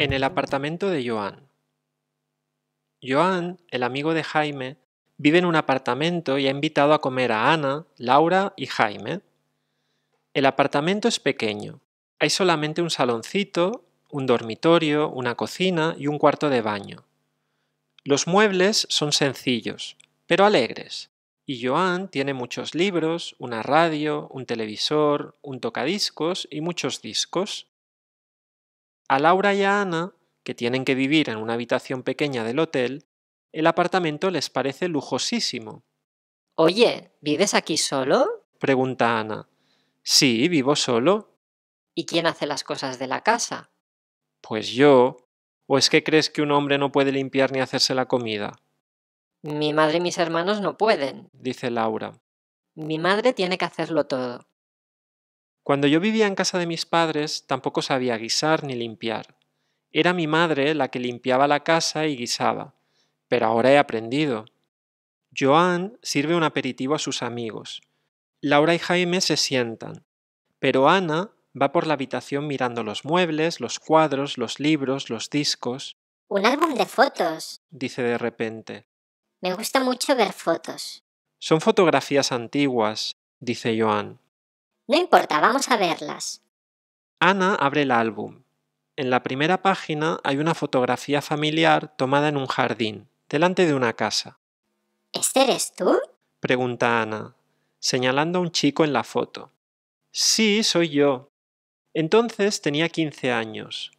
En el apartamento de Joan. Joan, el amigo de Jaime, vive en un apartamento y ha invitado a comer a Ana, Laura y Jaime. El apartamento es pequeño. Hay solamente un saloncito, un dormitorio, una cocina y un cuarto de baño. Los muebles son sencillos, pero alegres. Y Joan tiene muchos libros, una radio, un televisor, un tocadiscos y muchos discos. A Laura y a Ana, que tienen que vivir en una habitación pequeña del hotel, el apartamento les parece lujosísimo. Oye, ¿vives aquí solo? pregunta Ana. Sí, vivo solo. ¿Y quién hace las cosas de la casa? Pues yo. ¿O es que crees que un hombre no puede limpiar ni hacerse la comida? Mi madre y mis hermanos no pueden, dice Laura. Mi madre tiene que hacerlo todo. Cuando yo vivía en casa de mis padres tampoco sabía guisar ni limpiar. Era mi madre la que limpiaba la casa y guisaba, pero ahora he aprendido. Joan sirve un aperitivo a sus amigos. Laura y Jaime se sientan, pero Ana va por la habitación mirando los muebles, los cuadros, los libros, los discos. Un álbum de fotos, dice de repente. Me gusta mucho ver fotos. Son fotografías antiguas, dice Joan. No importa, vamos a verlas. Ana abre el álbum. En la primera página hay una fotografía familiar tomada en un jardín, delante de una casa. ¿Este eres tú? pregunta Ana, señalando a un chico en la foto. Sí, soy yo. Entonces tenía 15 años.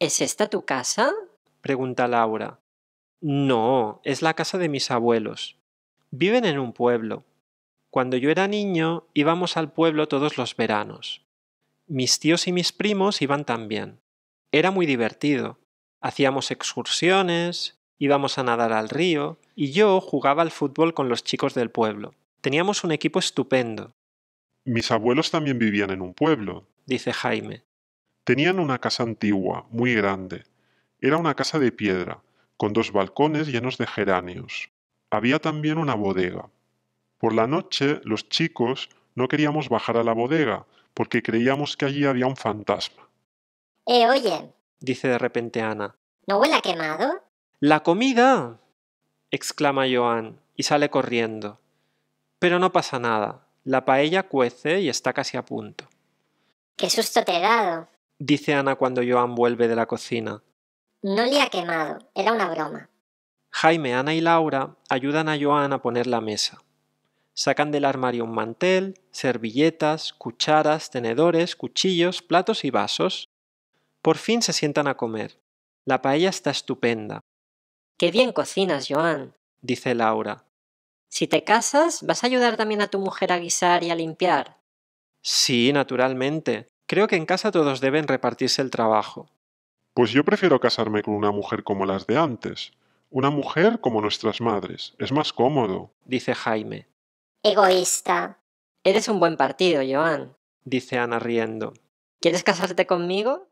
¿Es esta tu casa? pregunta Laura. No, es la casa de mis abuelos. Viven en un pueblo. Cuando yo era niño íbamos al pueblo todos los veranos. Mis tíos y mis primos iban también. Era muy divertido. Hacíamos excursiones, íbamos a nadar al río y yo jugaba al fútbol con los chicos del pueblo. Teníamos un equipo estupendo. Mis abuelos también vivían en un pueblo, dice Jaime. Tenían una casa antigua, muy grande. Era una casa de piedra, con dos balcones llenos de geráneos. Había también una bodega. Por la noche los chicos no queríamos bajar a la bodega porque creíamos que allí había un fantasma. Eh, oye, dice de repente Ana. ¿No huele a quemado? ¡La comida! exclama Joan y sale corriendo. Pero no pasa nada. La paella cuece y está casi a punto. ¡Qué susto te he dado! dice Ana cuando Joan vuelve de la cocina. No le ha quemado, era una broma. Jaime, Ana y Laura ayudan a Joan a poner la mesa. Sacan del armario un mantel, servilletas, cucharas, tenedores, cuchillos, platos y vasos. Por fin se sientan a comer. La paella está estupenda. Qué bien cocinas, Joan, dice Laura. Si te casas, ¿vas a ayudar también a tu mujer a guisar y a limpiar? Sí, naturalmente. Creo que en casa todos deben repartirse el trabajo. Pues yo prefiero casarme con una mujer como las de antes. Una mujer como nuestras madres. Es más cómodo, dice Jaime. Egoísta. Eres un buen partido, Joan, dice Ana riendo. ¿Quieres casarte conmigo?